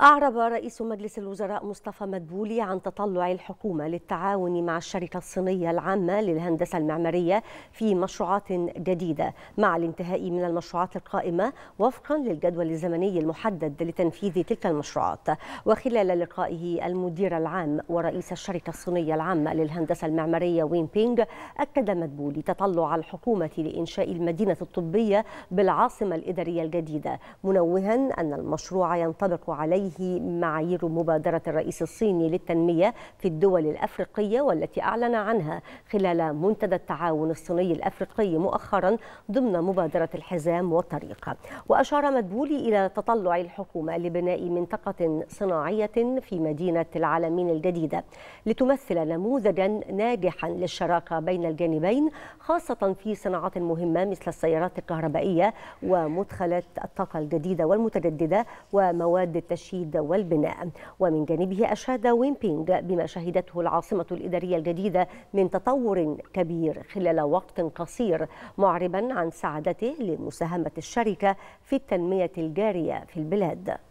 أعرب رئيس مجلس الوزراء مصطفى مدبولي عن تطلع الحكومة للتعاون مع الشركة الصينية العامة للهندسة المعمارية في مشروعات جديدة مع الانتهاء من المشروعات القائمة وفقا للجدول الزمني المحدد لتنفيذ تلك المشروعات وخلال لقائه المدير العام ورئيس الشركة الصينية العامة للهندسة المعمارية وين بينغ أكد مدبولي تطلع الحكومة لإنشاء المدينة الطبية بالعاصمة الإدارية الجديدة منوها أن المشروع ينطبق عليه عليه معايير مبادرة الرئيس الصيني للتنمية في الدول الأفريقية والتي أعلن عنها خلال منتدى التعاون الصيني الأفريقي مؤخرا ضمن مبادرة الحزام والطريق وأشار مدبولي إلى تطلع الحكومة لبناء منطقة صناعية في مدينة العالمين الجديدة لتمثل نموذجا ناجحا للشراكة بين الجانبين خاصة في صناعات مهمة مثل السيارات الكهربائية ومدخلات الطاقة الجديدة والمتجددة ومواد التشييد التجديد والبناء ومن جانبه أشاد وينبينغ بما شهدته العاصمة الإدارية الجديدة من تطور كبير خلال وقت قصير معربا عن سعادته لمساهمة الشركة في التنمية الجارية في البلاد